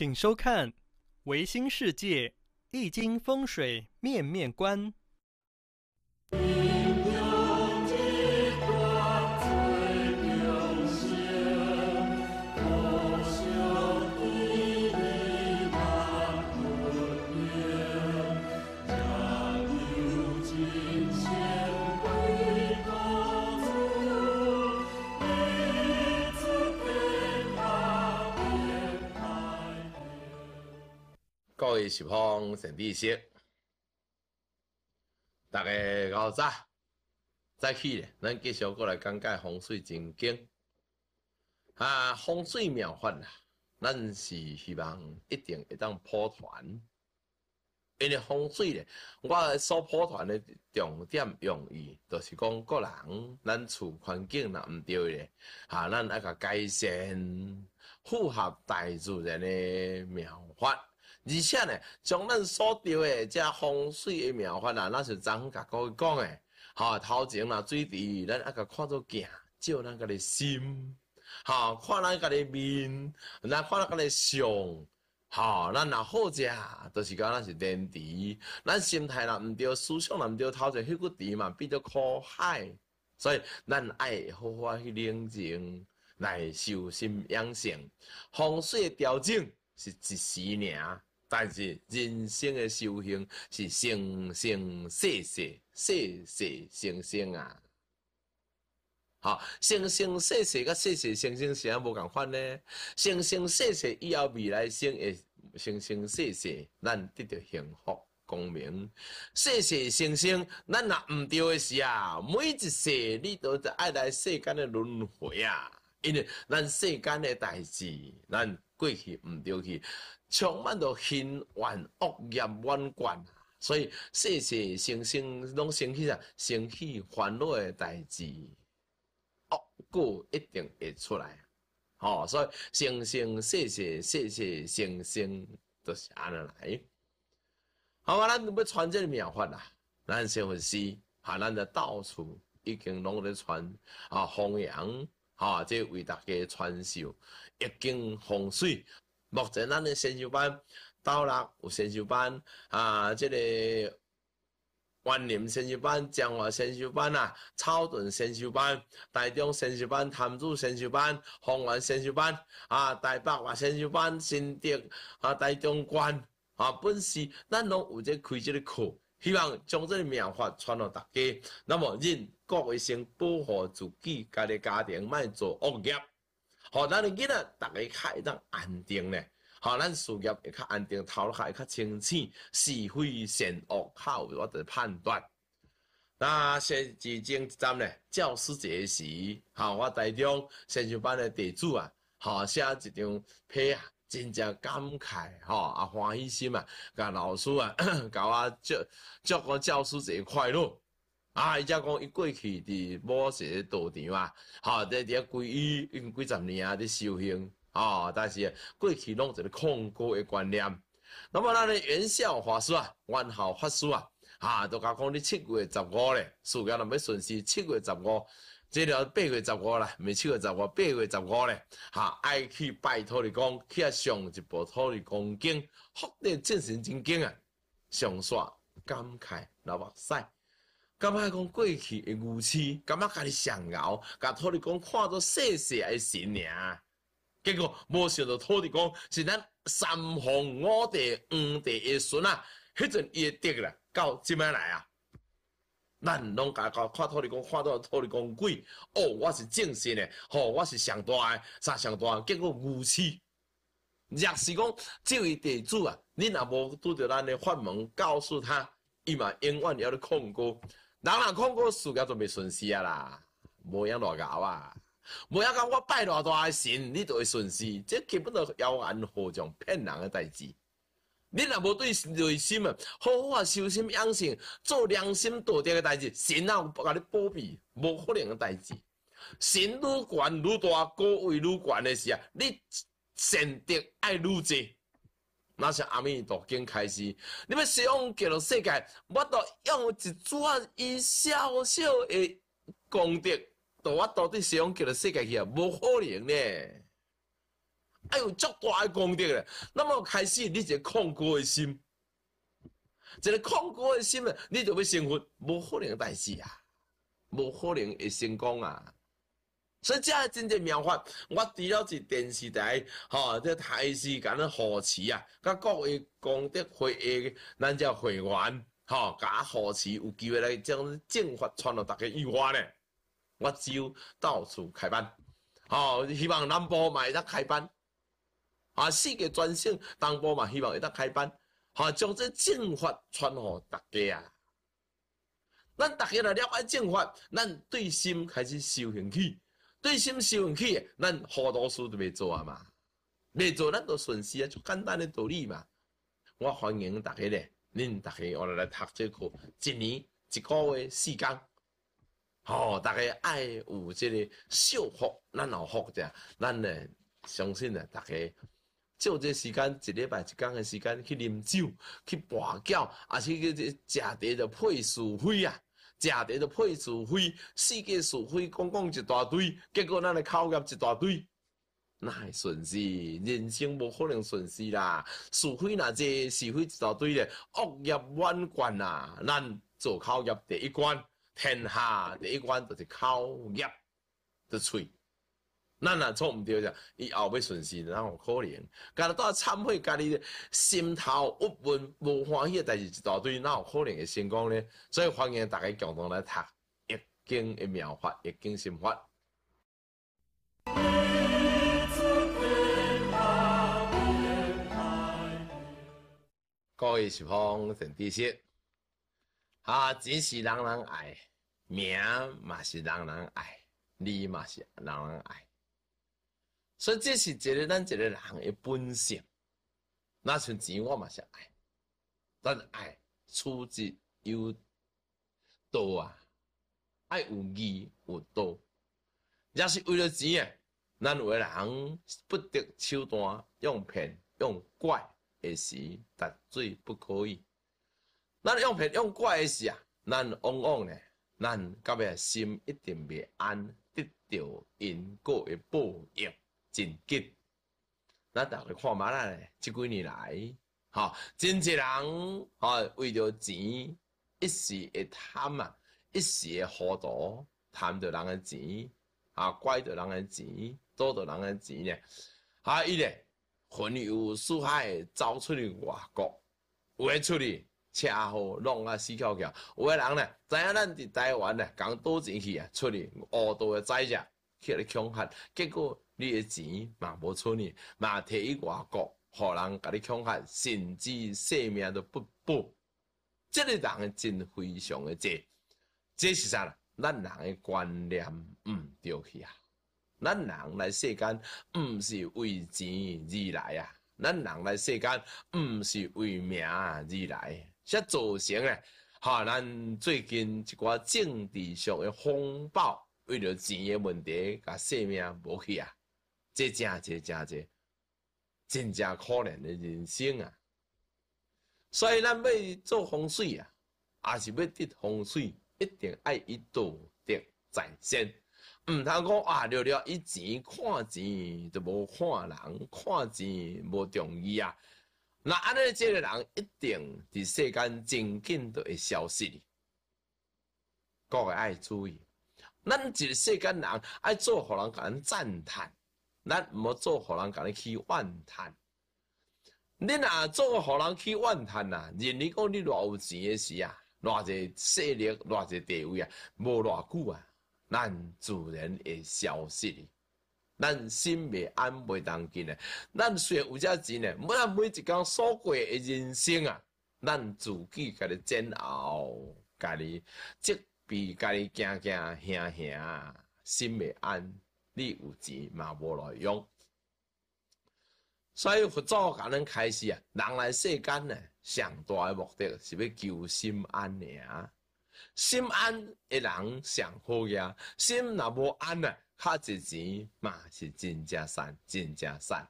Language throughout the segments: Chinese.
请收看《维新世界易经风水面面观》。各位喜欢晨起先，大家好早，早起咧，咱继续过来讲解风水真经。啊，风水妙法啊，咱是希望一定会当破团。因为风水咧，我所破团的重点用意，就是讲个人咱厝环境若毋对咧，啊，咱爱甲改善，符合大自然的妙法。而且呢，从咱所钓诶遮风水诶妙法啊，那是昨昏甲各位讲诶？吼，头前啦，水池，咱啊甲看做镜，照咱家诶心，吼，看咱家诶面，咱看咱家诶相，吼，咱若好食，就是讲咱是天地；，咱心态若毋对，思想若毋对，头前迄个地嘛，变做苦海。所以，咱爱好好去冷静，来修心养性。风水调整是一时尔，但是人生的修行是生生世世，世世生生啊！好，生生世世甲世世生生啥无共款呢？生生世世以后未来生的生生世世，咱得到幸福光明。世世生生，咱若毋对的是啊，每一世你都得爱来世间嘅轮回啊，因为咱世间诶代志，咱过去毋对去。充满着行怨恶业万贯，所以世世生生拢升起啥，升起烦恼的代志，恶果一定会出来。吼，所以生生世世世世生生都是安尼来。好嘛，咱要传这个妙法啦，咱师父啊，咱就到处已经拢在传啊弘扬啊，即为大家传授一经风水。目前咱的先修班、到立有先修班啊，即个万林先修班、江华先修班啊、草顿先修班、大中先修班、潭子先修班、方源先修班啊、大白华先修班、新德啊、大中关啊、本氏，咱拢有在开这个课，希望将这个妙法传落大家。那么，恁各位先保护自己、家的家庭，莫做恶业。好，咱的囡仔，大家较会当安定呢。好，咱事业会较安定，头脑会较清醒，是非善恶，靠我的判断。那先至前一站呢，教师节时，吼我台中先生班的弟子啊，写一张批啊，真正感慨吼，啊欢喜心啊，甲老师啊，甲我祝祝我教师节快乐。啊！伊则讲伊过去伫某些道场啊，吼伫伫依，用几十年啊，伫修行啊，但是过去拢一个空过诶观念。那么咱咧元宵法说啊，元宵法说啊，哈，都甲讲你七月十五咧，暑假若要顺时，七月十五，这条八月十五啦，未七月十五，八月十五咧，哈，爱去拜托你讲去啊，上一部托你恭经，福德精神真经啊，上煞感慨，流目屎。感觉讲过去诶，牛气，感觉家己上牛，甲土地公看做细细诶神灵，结果无想到土地公是咱三皇五帝五帝爷孙啊。迄阵伊得啦，到即摆来啊，咱拢甲到看土地公，看做土地公鬼。哦，我是正神诶，吼，我是上大诶，煞上大的？结果牛气。若是讲这位地主啊，你若无拄着咱诶法门，告诉他，伊嘛永远要咧控歌。人人看过，事业就袂顺失啊啦，无影偌贤啊，无影讲我拜偌大诶神，你就会顺失，这根本是妖言惑众、骗人的代志。你若无对内心啊，好好啊修心养性，做良心道德的代志，神啊有把你保庇，无可能的代志。神愈悬愈大，高位愈悬的时啊，你善德爱愈侪。那是阿弥陀经开始，你们想给了世界，我到用一撮伊小小的功德，都我到底想给了世界去啊？无可能呢！哎呦，足大的功德咧，那么开始你就空过的心，一个空过的心啊，你就要成功？无可能，代志啊，无可能会成功啊！所以，遮系真正妙法。我除了是电视台，吼，即台视咁样扶持啊，甲各位功德会诶，咱只会员，吼，甲扶持，有机会来将正法传到大家耳蜗咧。我只有到处开班，吼，希望南部嘛，会也开班，啊，世界全省东部嘛，希望会得开班，吼，将这正法传互大家啊。咱大家来了解正法，咱对心开始修行去。对心受气，咱好多事都未做啊嘛，未做咱都损失啊，就简单的道理嘛。我欢迎大家咧，恁大家我来来读这个，一年一个月四天，吼，大家爱有这个收福，咱有福者，咱诶相信咧，大家照这时间，一礼拜一工的时间去啉酒、去跋筊，还是去食茶着配是灰啊？食得就配是非，世界是非讲讲一大堆，结果咱来考验一大堆，哪会损失？人生无可能损失啦。是非那侪，是非一大堆咧，恶业万贯啊，咱做考验第一关，天下第一关就是考验的锤。咱若做毋对，只伊后尾顺势，哪有可能？噶多忏悔，家己心头郁闷、无欢喜，但是一大堆哪有可能会成功呢？所以欢迎大家共同来读《易经诶妙法》，《易经心法》。各位是父、善知识，啊，钱是人人爱，名嘛是人人爱，利嘛是人人爱。所以，这是一个咱一个人的本性。那像钱，我嘛是爱，但爱处之有多啊，爱有义有多。若是为了钱诶，咱为人不得手段，用骗用怪诶是，绝对不可以。咱用骗用怪诶时啊，咱往往呢，咱到尾心一定袂安，得到因果诶报应。紧急！咱逐个看嘛啦，即几年来，吼，真济人吼为着钱一时会贪啊，一时会糊涂，贪着人诶钱啊，怪着人诶钱，多着人诶钱呢！啊，伊咧，混游四海，走出去外国，有诶出去车祸弄啊死翘翘。有诶人咧，知影咱伫台湾咧，讲倒钱去啊，出去恶毒诶债债，去咧恐吓，结果。你的钱嘛无错呢，嘛摕外国，互人甲你恐吓，甚至性命都不保。即个人真非常个济，这是啥啦？咱人的观念毋对去啊！咱人来世间毋是为钱而来啊！咱人来世间毋是为名而来，遮造成诶。荷咱最近一寡政治上诶风暴，为了钱诶问题，甲性命无去啊！真真真真，真正可怜的人生啊！所以咱要做风水啊，也是要得风水，一定爱一度得展现，唔通讲啊了了以前看钱就无看人，看钱无中意啊！那安尼这个人一定伫世间真紧就会消失，各位爱注意，咱个世间人爱做，互人咱赞叹。咱无做互人，甲你去怨叹。你若做互人，去怨叹啊，人你讲你偌有钱诶时啊，偌济势力，偌济地位啊，无偌久啊，咱自然会消失。咱心未安，未当紧诶。咱虽然有遮钱每但每一工所过诶人生啊，咱自己甲你煎熬，甲你即比甲你惊惊吓吓，心未安。你有钱嘛无来用，所以佛祖作，咱开始啊。人来世间呢，上大的目的是要求心安啊。心安的人上好呀，心若无安呢，较一钱嘛是真正善，真正善。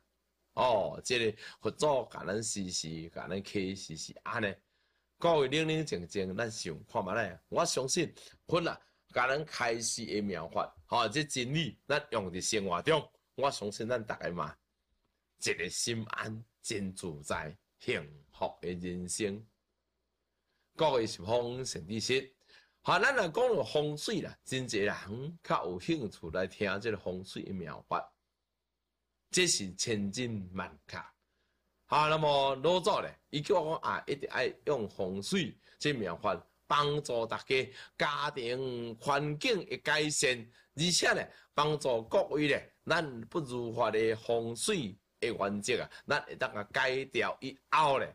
哦，即个祖作，咱时时，咱开始是安尼，各位冷冷静静，咱想看觅咧。我相信，分啦。甲咱开始诶妙法，吼，这真理咱用伫生活中，我相信咱逐个嘛，一个心安真自在，幸福诶人生。各位是风神知识，好，咱若讲到风水啦，真侪人较有兴趣来听即个风水诶妙法，这是千真万确。好，那么老早咧，伊叫我讲啊，一定爱用风水即妙法。帮助大家家庭环境的改善，而且呢，帮助各位呢，咱不入法的风水的原则啊，咱会当啊改掉以后呢，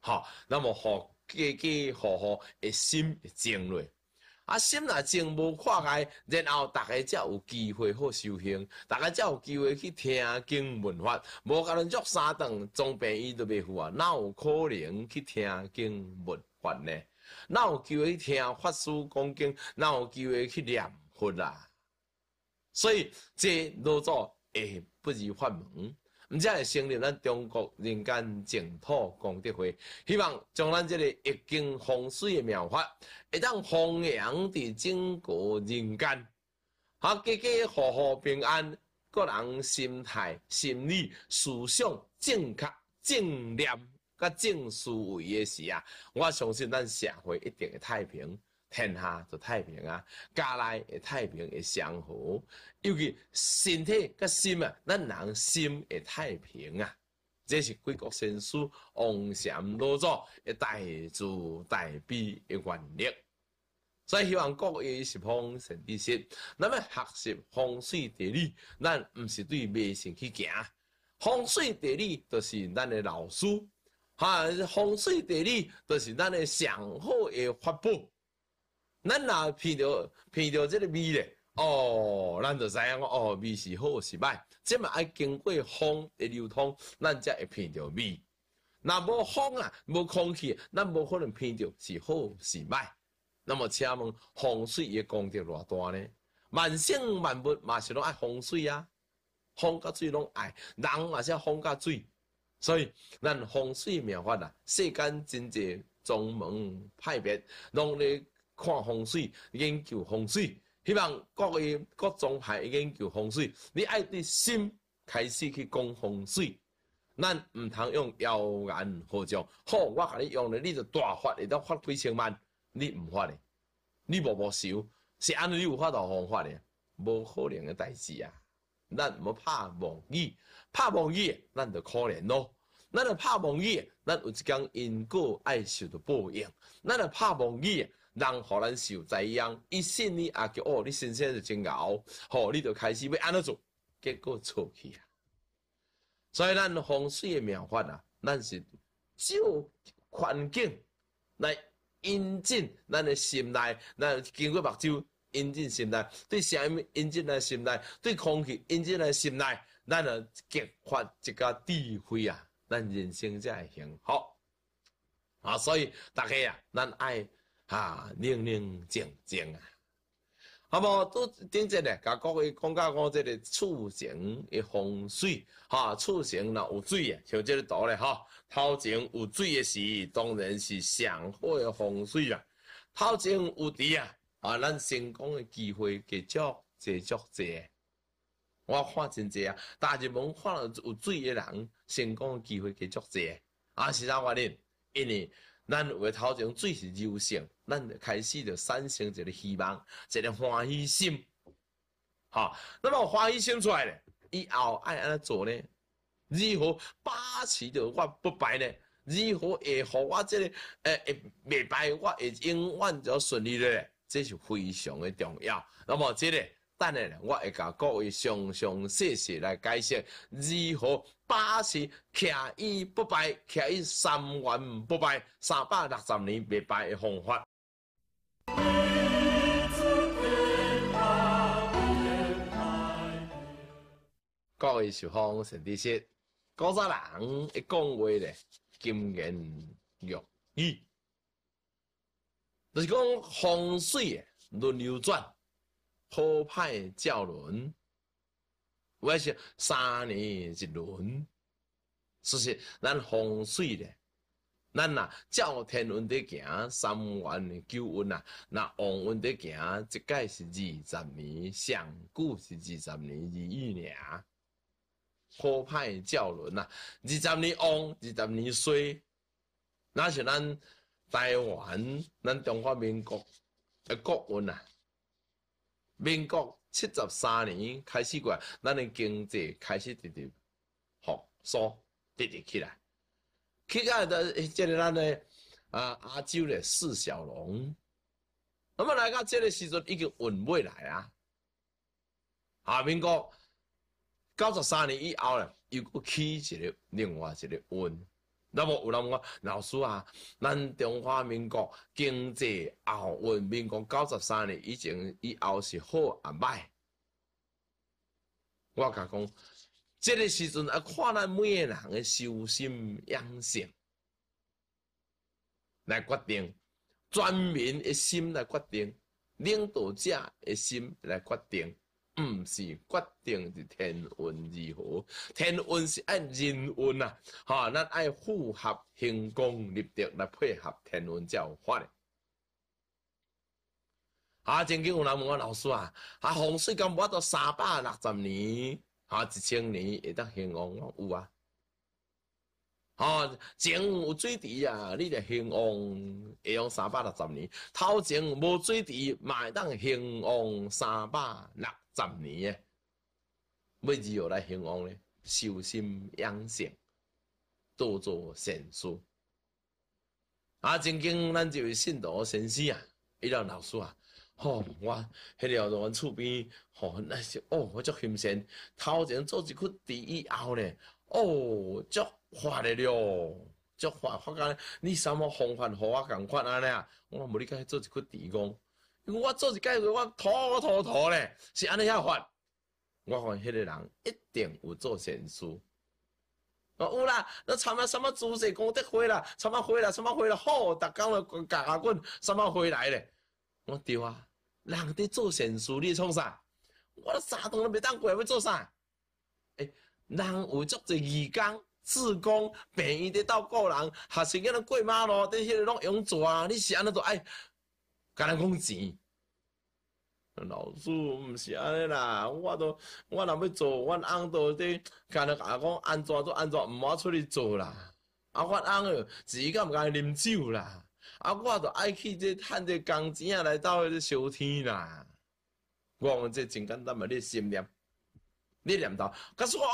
吼，那么互家家户户的心静落，啊心若静无化开，然后大家才有机会好修行，大家才有机会去听经闻法，无甲人作三顿装病伊都袂赴啊，哪有可能去听经闻法呢？哪有机会听法师讲经？哪有机会去念佛啊？所以这老祖诶不如法门，毋唔会成立咱中国人间净土功德会，希望将咱这个易经风水的妙法，会当弘扬伫整个人间，好家家户户平安，各人心态、心理、思想正确正念。甲正思维诶时啊，我相信咱社会一定会太平，天下就太平啊，家内会太平，会祥和。尤其身体甲心啊，咱人心会太平啊。这是《鬼谷神师王禅老祖一大助大悲诶原理。所以，希望各位是方神之士。那么，学习风水地理，咱毋是对迷信去行。风水地理就是咱诶老师。哈，风水地理都是咱的上好的法宝。咱若闻到闻到这个味咧，哦，咱就知影哦，味是好是歹。即嘛要经过风的流通，咱才会闻到味。若无风啊，无空气，咱无可能闻到是好是歹。那么请问，风水嘅功德偌大呢？万生万物嘛是拢爱风水啊，风甲水拢爱，人也是风甲水。所以，咱风水命法啊，世间真济宗门派别，拢咧看风水、研究风水，希望各位各宗派研究风水，你爱的心开始去讲风水，咱毋通用妖言惑众，好，我甲你用咧，你就大发，你到发几千万，你毋发咧，你无无收，是安尼你有法度法咧，无可能诶代志啊！咱唔怕忘义，怕忘义，咱就可怜咯。咱就怕忘义，咱有一间因果爱受的报应。咱就怕忘义，人互咱受灾殃。一心呢啊叫哦，你先生就真牛，好，你就开始要安怎做，结果错去啊。所以咱风水的妙法啊，咱是照环境来引进咱的心内，咱经过目睭。引进心内，对声音引进来心内，对空气引进来心内，咱啊激发一个智慧啊，咱人生才会幸福啊。所以大家呀，咱爱啊，宁宁静静啊。好无，都顶阵咧，甲各位讲下讲这个处型的风水哈，处型呐有水啊，像这个图咧哈，头前有水的时，当然是上好的风水啊，头前有地啊。啊！咱成功的机会结足侪足侪。我看真济啊！大日门看了有水的人，成功的机会结足侪。啊！是啥原因？因为咱个头前水是柔性，咱开始就产生一个希望，一个欢喜心。好，那么欢喜心出来以后，爱安怎做呢？如何把持着我不败呢？如何会互我即个诶未败，我会永远就顺利咧？这是非常的重要。那么，这里等下呢，我会甲各位详详细细来解释如何把持骑一不败、骑伊三万不败、三百六十年不败的方法。各位是方陈先说，高家人一讲话咧，金言玉语。就是讲风水轮流转，好派照轮，我是三年一轮。事实咱风水咧，咱呐照天文的行，三元年九运呐，那往运的行，一届是二十年，上久是二十年，二一年。好派照轮呐，二十年旺，二十年衰，那是咱。台湾，咱中华民国的国运啊！民国七十三年开始过，咱的经济开始直直复苏，直直起来。起来的，即个咱的啊，亚洲的四小龙。那么来到这个时阵，已经稳未来啊！啊，民国九十三年以后呢，又过起一个另外一个运。那么有人讲老师啊，咱中华民国经济奥运，民国九十三年以前以后是好啊、歹。我甲讲，这个时阵啊，看咱每个人诶修心养性来决定，全民一心来决定，领导者嘅心来决定。毋是决定是天运如何，天运是按人运啊，嚇，咱爱符合行功立德来配合天運才有法嘅。啊，曾经有人问我老师啊，啊洪水咁，我到三百六十年，啊，一千年会得兴宮，我有啊。哦，前有水池啊，你就兴旺，会用三百六十年。头前无水池，会当兴旺三百六十年诶。要如何来兴旺呢？修心养性，多做善事。啊，曾经咱一位信徒先生啊，伊当老师啊，吼，我迄条在阮厝边，吼，那是哦，我足庆幸，头前做一窟池以后呢。哦，足发的了，足发发到你什么方法和我共款安尼啊？我无你讲做一窟地讲因为我做一届我土我土咧，是安尼遐发。我看迄个人一定有做善事。有啦，那参啊什么主席功德会啦，参啊会啦，参啊会啦，好，逐工都夹夹棍，什么花来咧？我丢啊！人伫做善事，你创啥？我三栋都袂当过，要做啥？人有足侪义工、志工、病院伫斗顾人，学生仔过马路伫迄个拢用纸啊！你是安尼都爱，干人讲钱？老师，毋是安尼啦，我都我若要做，我翁都伫干咧阿讲安怎做安怎，毋好出去做啦。啊，我翁哦自己敢毋敢啉酒啦，啊，我都爱去这趁这工钱啊，来斗迄个烧天啦。我讲这真简单嘛，你心念。你念叨，告诉我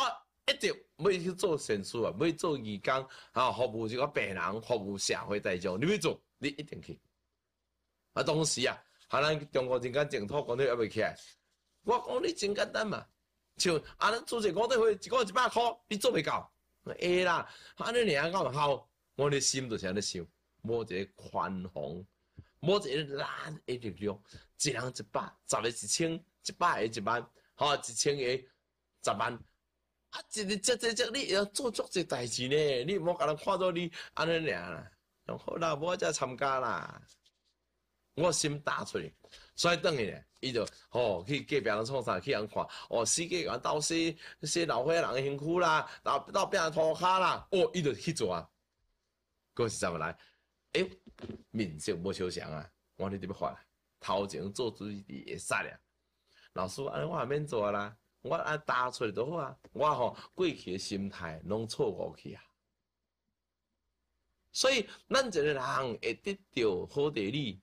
一直要去做善事啊，要做义工啊，服务这个病人，服务社会大众，你要做，你一定去。啊，当时啊，可能中国人间净土讲你要不起来，我讲你真简单嘛，像啊，咱做一个都会一个一百箍，你做袂到，会啦，啊，你念到好，我的心就安尼想，无一个宽宏。摸一个咱的力量，一人一百，十个一千，一百个一万，吼、一千个十万，啊！一日接接接，你要做足只大事呢？你莫甲人看到你安尼尔，后啦，我再参加啦。我心打碎，甩倒去呢，伊就哦去隔壁人创啥？去人看哦，司机员倒是是老岁仔人辛苦啦，到到别人拖跤啦，哦，伊就去做啊。过是怎么来？哎，面色无相像啊！我伫这边发，头前做主席会晒啦，老师，安尼我免做啦。我啊，打出来就好啊！我吼过去的心态拢错误去啊，所以咱一个人会得到好地利，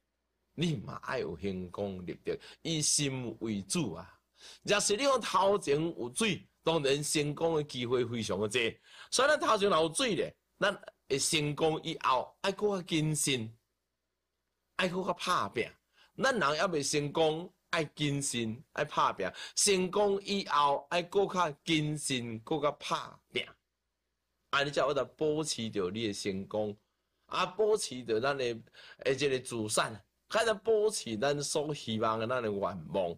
你嘛爱有成功立德，以心为主啊。若是你讲头前有罪，当然成功的机会非常的多。所以咱头前若有罪咧，咱会成功以后爱搁较谨慎，爱搁较拍拼。咱人也未成功。爱精进，爱拍拼，成功以后爱搁较精进，搁较拍拼，安尼只我就保持着你的成功，也保持着咱的诶一个自信，还能保持咱所希望的咱的愿望。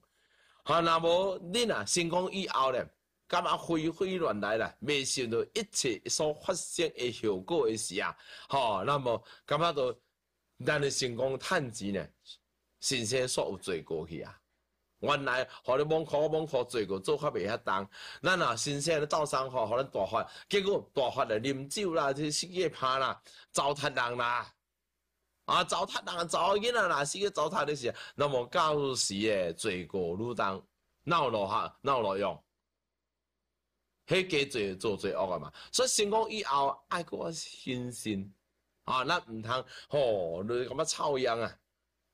好，那么你呐成功以后咧，感觉灰灰乱来啦，未想到一切所发生的效果嘅时啊，吼，那么感觉就咱的成功趁钱咧，新鲜所有罪过去啊。原来，互你罔靠，罔靠罪过，做较袂遐重。咱啊，先生咧，早上吼，互咱大发，结果大发来啉酒啦，去食个排啦，糟蹋人啦，啊，糟蹋人，糟囡仔啦，死个糟蹋的是。那么到时诶，罪过愈重，闹落哈，闹落用？迄加做做最恶嘛。所以成功以后，爱国信心啊，咱毋通吼，你感觉臭样啊？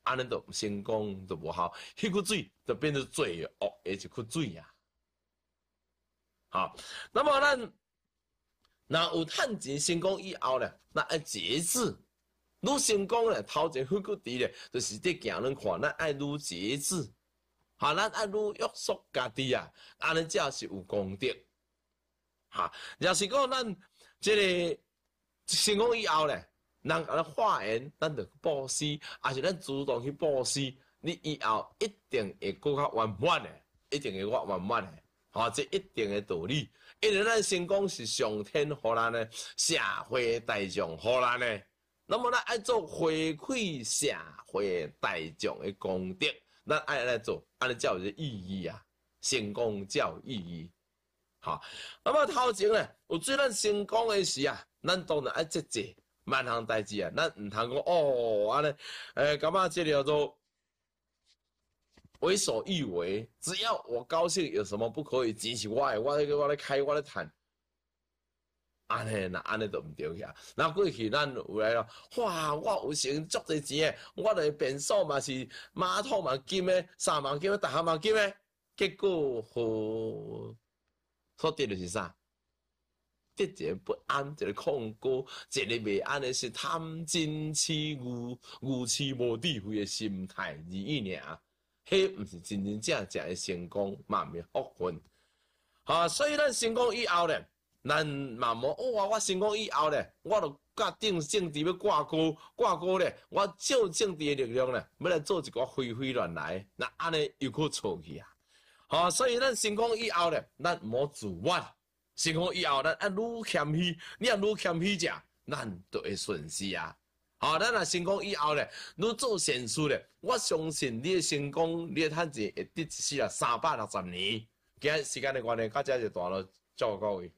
安尼就成功就无好，迄个水就变成罪恶的一口水啊。好，那么咱若有趁钱成功以后咧，咱爱节制。愈成功咧，头前迄个钱咧，就是得行人看咱爱愈节制，哈，咱爱愈约束家己啊，安尼才是有功德。哈，若是讲咱即个成功以后咧，人甲咱化缘，咱着布施；，也是咱主动去布施。你以后一定会更较圆满诶，一定会越圆满诶。吼，这一定诶道理。因为咱成功是上天互咱诶，社会大众互咱诶。那么，咱爱做回馈社会大众诶功德，咱爱来做，安尼才有意义啊！成功才有意义。好，那么头前呢，有做咱成功诶事啊，咱当然爱积极。万项代志啊，咱毋通讲哦？安尼，呃，干嘛这里都为所欲为？只要我高兴，有什么不可以？只是我，我咧，我咧开，我咧谈，安尼那安尼都毋对起啊！那过去咱有来了，哇，我有成足侪钱诶，我来变数嘛是马桶嘛金诶，三万金诶，大嘛金诶，结果好，说得了是啥？一个不安，一个恐歌，一个未安的是贪嗔痴愚，愚痴无智慧的心态而已尔，迄不是真真正正的成功，嘛毋是福分。啊，所以咱成功以后咧，咱无莫哇！我成功以后咧，我著甲政政治要挂钩，挂钩咧，我借政治的力量咧，要来做一个非非乱来，那安尼又可错去啊！好，所以咱成功以后咧，咱莫自我。成功以后咱啊，愈谦虚，你啊愈谦虚，只，咱都会顺势啊。好，咱若成功以后咧，愈做善事咧，我相信你的成功，你的趁钱会得一世啊三百六十年。今日时间的关系，到这就大了，顾个位。